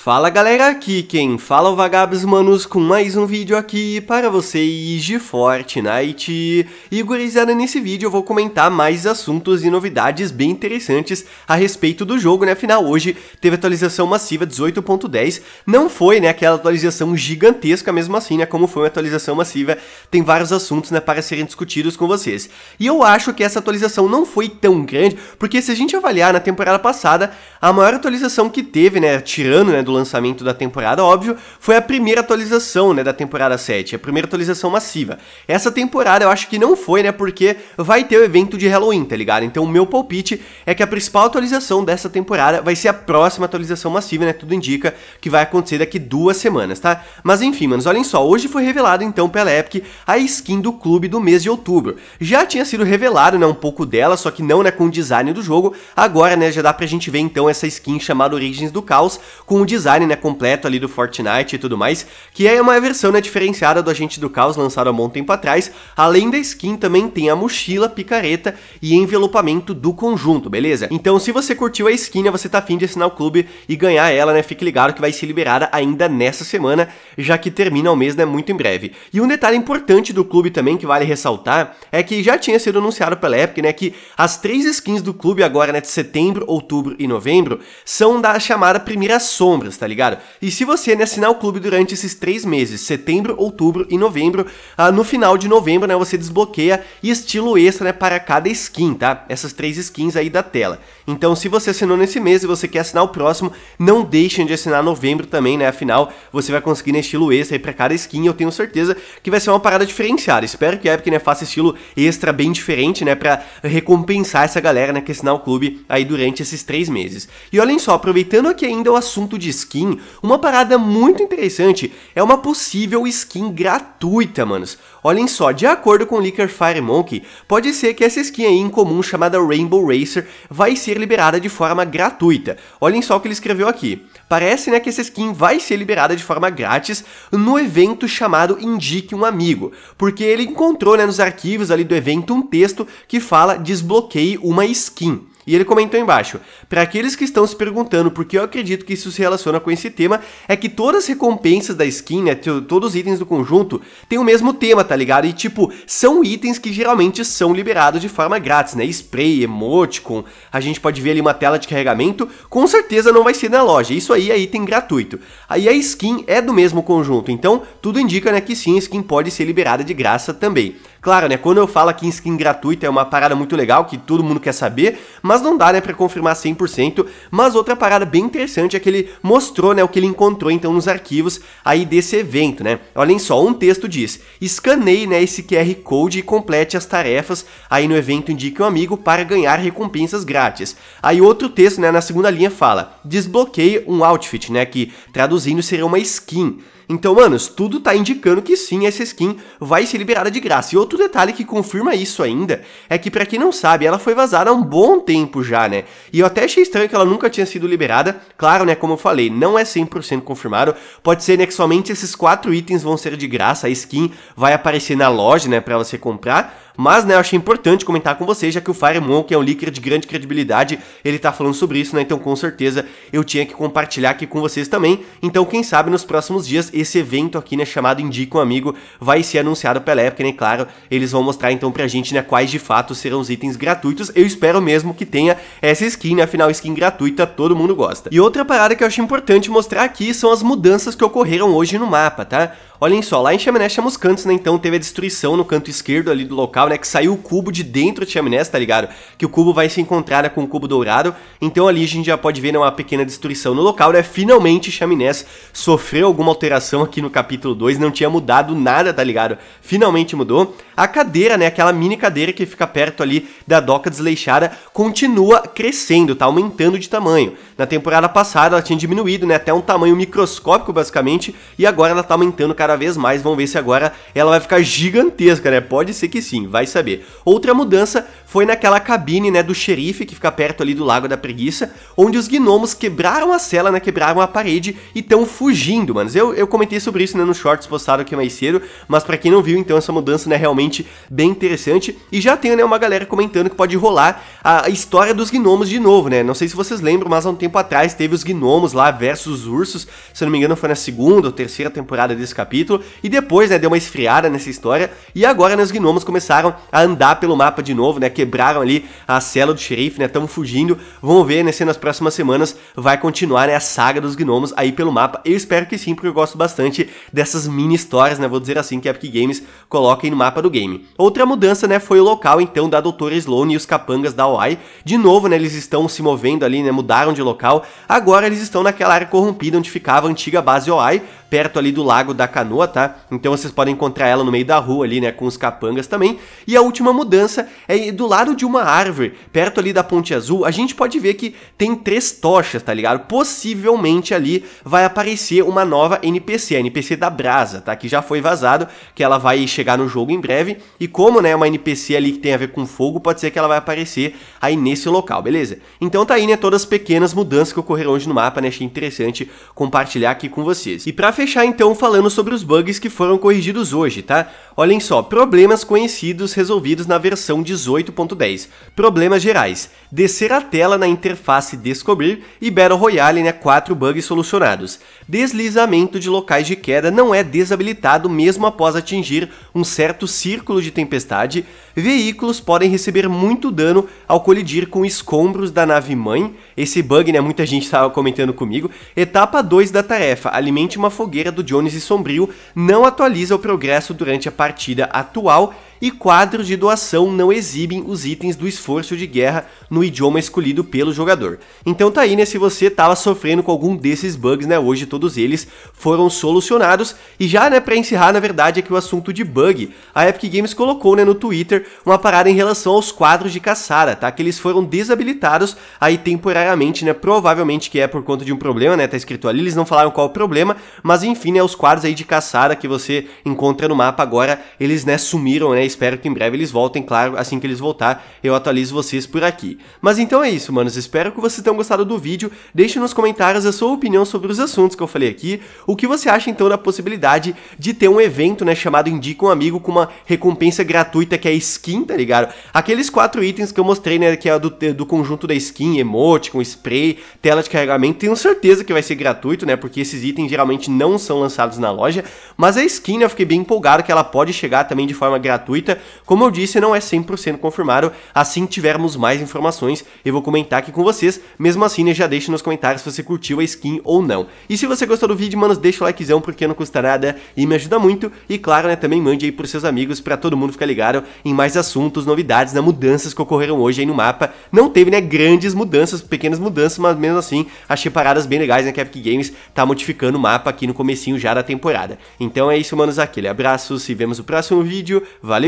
Fala galera, aqui quem fala é o Vagabos Manos com mais um vídeo aqui para vocês de Fortnite. E gurizada, nesse vídeo eu vou comentar mais assuntos e novidades bem interessantes a respeito do jogo, né? Afinal, hoje teve atualização massiva 18.10, não foi, né, aquela atualização gigantesca mesmo assim, né, como foi uma atualização massiva, tem vários assuntos, né, para serem discutidos com vocês. E eu acho que essa atualização não foi tão grande, porque se a gente avaliar na temporada passada, a maior atualização que teve, né, tirando, né, do lançamento da temporada, óbvio, foi a primeira atualização, né, da temporada 7, a primeira atualização massiva. Essa temporada eu acho que não foi, né, porque vai ter o evento de Halloween, tá ligado? Então o meu palpite é que a principal atualização dessa temporada vai ser a próxima atualização massiva, né, tudo indica que vai acontecer daqui duas semanas, tá? Mas enfim, manos, olhem só, hoje foi revelado então pela Epic a skin do clube do mês de outubro. Já tinha sido revelado, né, um pouco dela, só que não, né, com o design do jogo. Agora, né, já dá pra gente ver então essa skin chamada Origins do Caos com o design design né, completo ali do Fortnite e tudo mais, que é uma versão né, diferenciada do Agente do Caos lançado há um bom tempo atrás. Além da skin, também tem a mochila, picareta e envelopamento do conjunto, beleza? Então, se você curtiu a skin, né, você tá afim de assinar o clube e ganhar ela, né? Fique ligado que vai ser liberada ainda nessa semana, já que termina o mês, né? Muito em breve. E um detalhe importante do clube também que vale ressaltar é que já tinha sido anunciado pela Epic, né? Que as três skins do clube agora, né? De setembro, outubro e novembro são da chamada primeira sombra palavras, tá ligado? E se você né, assinar o clube durante esses três meses, setembro, outubro e novembro, ah, no final de novembro, né, você desbloqueia estilo extra né, para cada skin, tá? Essas três skins aí da tela. Então, se você assinou nesse mês e você quer assinar o próximo, não deixem de assinar novembro também, né? Afinal, você vai conseguir né, estilo extra aí pra cada skin. Eu tenho certeza que vai ser uma parada diferenciada. Espero que a Epic né, faça estilo extra bem diferente, né? Pra recompensar essa galera né, que assinar o clube aí durante esses três meses. E olhem só, aproveitando aqui ainda o assunto de skin, uma parada muito interessante é uma possível skin gratuita, manos. Olhem só, de acordo com o Licker Fire Monkey, pode ser que essa skin aí em comum chamada Rainbow Racer vai ser liberada de forma gratuita. Olhem só o que ele escreveu aqui. Parece né, que essa skin vai ser liberada de forma grátis no evento chamado Indique um Amigo, porque ele encontrou né, nos arquivos ali do evento um texto que fala desbloqueie uma skin. E ele comentou embaixo: Para aqueles que estão se perguntando por que eu acredito que isso se relaciona com esse tema, é que todas as recompensas da skin, né, todos os itens do conjunto, têm o mesmo tema, tá ligado? E tipo, são itens que geralmente são liberados de forma grátis, né? Spray, emoticon, a gente pode ver ali uma tela de carregamento, com certeza não vai ser na loja, isso aí é item gratuito. Aí a skin é do mesmo conjunto, então tudo indica né, que sim, a skin pode ser liberada de graça também. Claro, né, quando eu falo que skin gratuita é uma parada muito legal, que todo mundo quer saber, mas mas não dá, né, pra confirmar 100%. Mas outra parada bem interessante é que ele mostrou, né, o que ele encontrou, então, nos arquivos aí desse evento, né. Olhem só, um texto diz, escaneie, né, esse QR Code e complete as tarefas aí no evento Indique um Amigo para ganhar recompensas grátis. Aí outro texto, né, na segunda linha fala, desbloqueie um outfit, né, que traduzindo seria uma skin. Então, manos, tudo tá indicando que sim, essa skin vai ser liberada de graça. E outro detalhe que confirma isso ainda é que, para quem não sabe, ela foi vazada há um bom tempo já, né? E eu até achei estranho que ela nunca tinha sido liberada. Claro, né, como eu falei, não é 100% confirmado. Pode ser, né, que somente esses quatro itens vão ser de graça, a skin vai aparecer na loja, né, pra você comprar mas, né, eu achei importante comentar com vocês, já que o Firemon, que é um líquido de grande credibilidade, ele tá falando sobre isso, né? Então, com certeza, eu tinha que compartilhar aqui com vocês também. Então, quem sabe nos próximos dias, esse evento aqui, né, chamado Indica um Amigo, vai ser anunciado pela Epic, né? Claro, eles vão mostrar então pra gente, né, quais de fato serão os itens gratuitos. Eu espero mesmo que tenha essa skin, né? Afinal, skin gratuita, todo mundo gosta. E outra parada que eu acho importante mostrar aqui são as mudanças que ocorreram hoje no mapa, tá? Olhem só, lá em Chaminés tínhamos cantos, né? Então teve a destruição no canto esquerdo ali do local, né? Que saiu o cubo de dentro de Chaminés, tá ligado? Que o cubo vai se encontrar né, com o cubo dourado. Então ali a gente já pode ver né, uma pequena destruição no local, né? Finalmente Chaminés sofreu alguma alteração aqui no capítulo 2. Não tinha mudado nada, tá ligado? Finalmente mudou. A cadeira, né? Aquela mini cadeira que fica perto ali da doca desleixada continua crescendo, tá aumentando de tamanho. Na temporada passada ela tinha diminuído, né? Até um tamanho microscópico, basicamente. E agora ela tá aumentando cada cada vez mais. Vamos ver se agora ela vai ficar gigantesca, né? Pode ser que sim, vai saber. Outra mudança foi naquela cabine, né, do xerife que fica perto ali do Lago da Preguiça, onde os gnomos quebraram a cela, né, quebraram a parede e estão fugindo, mano Eu, eu comentei sobre isso, né, no shorts postado aqui mais cedo, mas para quem não viu, então, essa mudança, né, realmente bem interessante. E já tem, né, uma galera comentando que pode rolar a história dos gnomos de novo, né? Não sei se vocês lembram, mas há um tempo atrás teve os gnomos lá versus os ursos, se não me engano foi na segunda ou terceira temporada desse capítulo, capítulo, e depois, né, deu uma esfriada nessa história, e agora, né, os gnomos começaram a andar pelo mapa de novo, né, quebraram ali a cela do xerife, né, estão fugindo, vamos ver, né, se nas próximas semanas vai continuar, né, a saga dos gnomos aí pelo mapa, eu espero que sim, porque eu gosto bastante dessas mini histórias, né, vou dizer assim, que a Epic Games coloca aí no mapa do game. Outra mudança, né, foi o local, então, da Doutora Sloane e os capangas da OI, de novo, né, eles estão se movendo ali, né, mudaram de local, agora eles estão naquela área corrompida onde ficava a antiga base OI, perto ali do Lago da Canoa, tá? Então vocês podem encontrar ela no meio da rua ali, né, com os capangas também. E a última mudança é do lado de uma árvore, perto ali da Ponte Azul, a gente pode ver que tem três tochas, tá ligado? Possivelmente ali vai aparecer uma nova NPC, a NPC da Brasa, tá? Que já foi vazado, que ela vai chegar no jogo em breve. E como, né, é uma NPC ali que tem a ver com fogo, pode ser que ela vai aparecer aí nesse local, beleza? Então tá aí, né, todas as pequenas mudanças que ocorreram hoje no mapa, né? Achei interessante compartilhar aqui com vocês. E pra fechar então falando sobre os bugs que foram corrigidos hoje, tá? Olhem só, problemas conhecidos resolvidos na versão 18.10. Problemas gerais: descer a tela na interface descobrir e Battle Royale, né, 4 bugs solucionados. Deslizamento de locais de queda não é desabilitado mesmo após atingir um certo círculo de tempestade. Veículos podem receber muito dano ao colidir com escombros da nave mãe. Esse bug, né, muita gente estava comentando comigo. Etapa 2 da tarefa: alimente uma fogueira Nogueira do Jones e Sombrio não atualiza o progresso durante a partida atual e quadros de doação não exibem os itens do esforço de guerra no idioma escolhido pelo jogador. Então tá aí, né, se você tava sofrendo com algum desses bugs, né, hoje todos eles foram solucionados e já, né, para encerrar, na verdade, aqui é o assunto de bug, a Epic Games colocou, né, no Twitter uma parada em relação aos quadros de caçada, tá? Que eles foram desabilitados aí temporariamente, né, provavelmente que é por conta de um problema, né, tá escrito ali, eles não falaram qual o problema, mas enfim, né, os quadros aí de caçada que você encontra no mapa agora, eles, né, sumiram, né, Espero que em breve eles voltem, claro, assim que eles voltar, eu atualizo vocês por aqui. Mas então é isso, manos. Espero que vocês tenham gostado do vídeo. Deixe nos comentários a sua opinião sobre os assuntos que eu falei aqui. O que você acha então da possibilidade de ter um evento, né, chamado Indica um Amigo com uma recompensa gratuita que é skin, tá ligado? Aqueles quatro itens que eu mostrei, né, que é do, do conjunto da skin, emote, com spray, tela de carregamento, tenho certeza que vai ser gratuito, né, porque esses itens geralmente não são lançados na loja, mas a skin, né, eu fiquei bem empolgado que ela pode chegar também de forma gratuita gratuita. Como eu disse, não é 100% confirmado. Assim tivermos mais informações, eu vou comentar aqui com vocês. Mesmo assim, né, já deixe nos comentários se você curtiu a skin ou não. E se você gostou do vídeo, manos, deixa o likezão porque não custa nada e me ajuda muito. E claro, né, também mande aí pros seus amigos para todo mundo ficar ligado em mais assuntos, novidades, né, mudanças que ocorreram hoje aí no mapa. Não teve, né, grandes mudanças, pequenas mudanças, mas mesmo assim, achei paradas bem legais, né, que a Epic Games tá modificando o mapa aqui no comecinho já da temporada. Então é isso, manos, aquele abraço, se vemos no próximo vídeo, valeu!